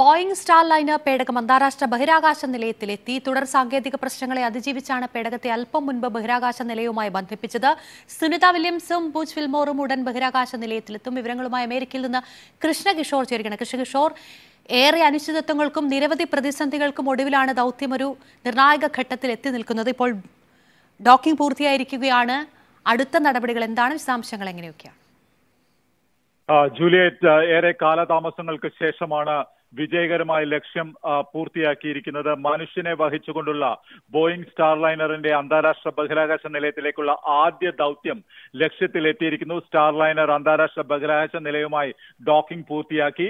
Boeing star liner പേടകം അന്താരാഷ്ട്ര ബഹിരാകാശ നിലയത്തിലെത്തി തുടർ സാങ്കേതിക പ്രശ്നങ്ങളെ അതിജീവിച്ചാണ് പേടകത്തെ അല്പം മുൻപ് ബഹിരാകാശ നിലയവുമായി ബന്ധിപ്പിച്ചത് സുനിത വില്യംസും ബൂച്ച് ഫിൽമോറും ഉടൻ ബഹിരാകാശ നിലയത്തിലെത്തും വിവരങ്ങളുമായി അമേരിക്കയിൽ നിന്ന് കൃഷ്ണകിഷോർ ചേരുകയാണ് കൃഷ്ണകിഷോർ ഏറെ അനിശ്ചിതത്വങ്ങൾക്കും നിരവധി പ്രതിസന്ധികൾക്കും ഒടുവിലാണ് ദൗത്യം ഒരു നിർണായക ഘട്ടത്തിൽ എത്തി നിൽക്കുന്നത് ഇപ്പോൾ ഡോക്കിംഗ് പൂർത്തിയായിരിക്കുകയാണ് അടുത്ത നടപടികൾ എന്താണ് വിശദാംശങ്ങൾ എങ്ങനെയൊക്കെയാണ് ജൂലിയറ്റ് ഏറെ കാലതാമസങ്ങൾക്ക് ശേഷമാണ് വിജയകരമായ ലക്ഷ്യം പൂർത്തിയാക്കിയിരിക്കുന്നത് മനുഷ്യനെ വഹിച്ചുകൊണ്ടുള്ള ബോയിംഗ് സ്റ്റാർലൈനറിന്റെ അന്താരാഷ്ട്ര ബഹിരാകാശ നിലയത്തിലേക്കുള്ള ആദ്യ ദൗത്യം ലക്ഷ്യത്തിലെത്തിയിരിക്കുന്നു എത്തിയിരിക്കുന്നു സ്റ്റാർലൈനർ അന്താരാഷ്ട്ര ബഹിരാകാശ നിലയവുമായി ഡോക്കിംഗ് പൂർത്തിയാക്കി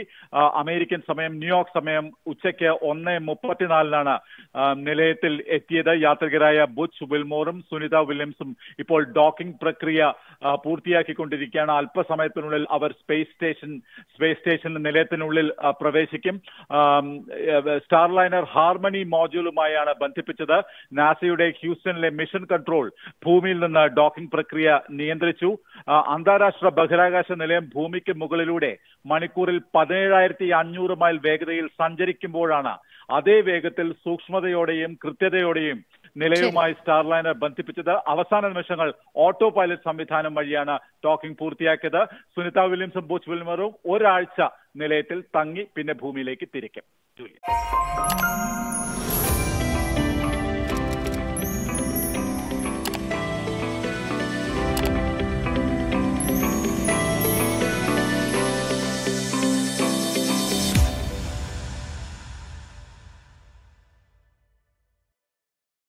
അമേരിക്കൻ സമയം ന്യൂയോർക്ക് സമയം ഉച്ചയ്ക്ക് ഒന്ന് മുപ്പത്തിനാലിനാണ് നിലയത്തിൽ എത്തിയത് യാത്രികരായ ബുച്ച് വിൽമോറും സുനിത വില്യംസും ഇപ്പോൾ ഡോക്കിംഗ് പ്രക്രിയ പൂർത്തിയാക്കിക്കൊണ്ടിരിക്കുകയാണ് അല്പസമയത്തിനുള്ളിൽ അവർ സ്പേസ് സ്റ്റേഷൻ സ്പേസ് സ്റ്റേഷൻ നിലയത്തിനുള്ളിൽ പ്രവേശിക്കും ഇന്ത്യയും സ്റ്റാർലൈനർ ഹാർമണി മോഡ്യൂളുമായാണ് ബന്ധിപ്പിച്ചത് നാസയുടെ ഹ്യൂസ്റ്റണിലെ മിഷൻ കൺട്രോൾ ഭൂമിയിൽ നിന്ന് ഡോക്കിംഗ് പ്രക്രിയ നിയന്ത്രിച്ചു അന്താരാഷ്ട്ര ബഹിരാകാശ നിലയം ഭൂമിക്ക് മുകളിലൂടെ മണിക്കൂറിൽ പതിനേഴായിരത്തി അഞ്ഞൂറ് മൈൽ വേഗതയിൽ സഞ്ചരിക്കുമ്പോഴാണ് അതേ വേഗത്തിൽ സൂക്ഷ്മതയോടെയും കൃത്യതയോടെയും നിലയുമായി സ്റ്റാർലൈനർ ബന്ധിപ്പിച്ചത് അവസാന നിമിഷങ്ങൾ ഓട്ടോ പൈലറ്റ് സംവിധാനം വഴിയാണ് ടോക്കിംഗ് പൂർത്തിയാക്കിയത് സുനിത വില്യംസും ബോച്ച് വിൽമറും ഒരാഴ്ച നിലയത്തിൽ തങ്ങി പിന്നെ ഭൂമിയിലേക്ക് തിരിക്കും